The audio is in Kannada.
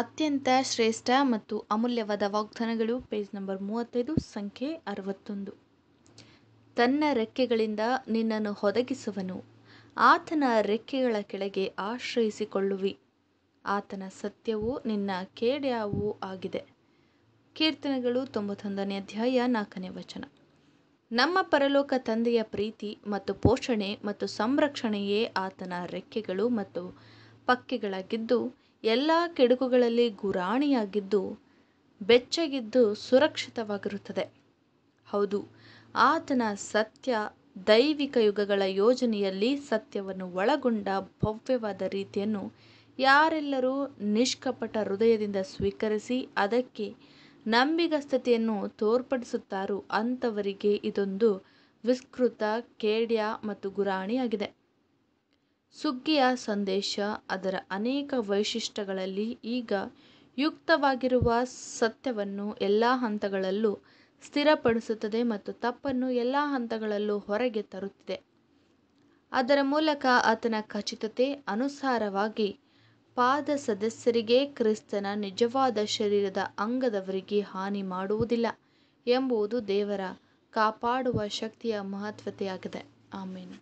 ಅತ್ಯಂತ ಶ್ರೇಷ್ಠ ಮತ್ತು ಅಮೂಲ್ಯವಾದ ವಾಗ್ದಾನಗಳು ಪೇಜ್ ನಂಬರ್ ಮೂವತ್ತೈದು ಸಂಖ್ಯೆ ಅರವತ್ತೊಂದು ತನ್ನ ರೆಕ್ಕೆಗಳಿಂದ ನಿನ್ನನ್ನು ಹೊದಗಿಸುವನು ಆತನ ರೆಕ್ಕೆಗಳ ಕೆಳಗೆ ಆಶ್ರಯಿಸಿಕೊಳ್ಳುವಿ ಆತನ ಸತ್ಯವು ನಿನ್ನ ಕೇಡ್ಯಾವು ಆಗಿದೆ ಕೀರ್ತನೆಗಳು ತೊಂಬತ್ತೊಂದನೇ ಅಧ್ಯಾಯ ನಾಲ್ಕನೇ ವಚನ ನಮ್ಮ ಪರಲೋಕ ತಂದೆಯ ಪ್ರೀತಿ ಮತ್ತು ಪೋಷಣೆ ಮತ್ತು ಸಂರಕ್ಷಣೆಯೇ ಆತನ ರೆಕ್ಕೆಗಳು ಮತ್ತು ಪಕ್ಕೆಗಳಾಗಿದ್ದು ಎಲ್ಲ ಕೆಡುಕುಗಳಲ್ಲಿ ಗುರಾಣಿಯಾಗಿದ್ದು ಬೆಚ್ಚಗಿದ್ದು ಸುರಕ್ಷಿತವಾಗಿರುತ್ತದೆ ಹೌದು ಆತನ ಸತ್ಯ ದೈವಿಕ ಯುಗಗಳ ಯೋಜನೆಯಲ್ಲಿ ಸತ್ಯವನ್ನು ಒಳಗೊಂಡ ಭವ್ಯವಾದ ರೀತಿಯನ್ನು ಯಾರೆಲ್ಲರೂ ನಿಷ್ಕಪಟ ಹೃದಯದಿಂದ ಸ್ವೀಕರಿಸಿ ಅದಕ್ಕೆ ನಂಬಿಗಸ್ತತೆಯನ್ನು ತೋರ್ಪಡಿಸುತ್ತಾರೋ ಅಂಥವರಿಗೆ ಇದೊಂದು ವಿಸ್ತೃತ ಕೇಡ್ಯ ಮತ್ತು ಗುರಾಣಿಯಾಗಿದೆ ಸುಗ್ಗಿಯ ಸಂದೇಶ ಅದರ ಅನೇಕ ವೈಶಿಷ್ಟ್ಯಗಳಲ್ಲಿ ಈಗ ಯುಕ್ತವಾಗಿರುವ ಸತ್ಯವನ್ನು ಎಲ್ಲ ಹಂತಗಳಲ್ಲೂ ಸ್ಥಿರಪಡಿಸುತ್ತದೆ ಮತ್ತು ತಪ್ಪನ್ನು ಎಲ್ಲ ಹಂತಗಳಲ್ಲೂ ಹೊರಗೆ ತರುತ್ತಿದೆ ಅದರ ಮೂಲಕ ಆತನ ಖಚಿತತೆ ಅನುಸಾರವಾಗಿ ಪಾದ ಸದಸ್ಯರಿಗೆ ಕ್ರಿಸ್ತನ ನಿಜವಾದ ಶರೀರದ ಅಂಗದವರಿಗೆ ಹಾನಿ ಮಾಡುವುದಿಲ್ಲ ಎಂಬುದು ದೇವರ ಕಾಪಾಡುವ ಶಕ್ತಿಯ ಮಹತ್ವತೆಯಾಗಿದೆ ಆಮೇನು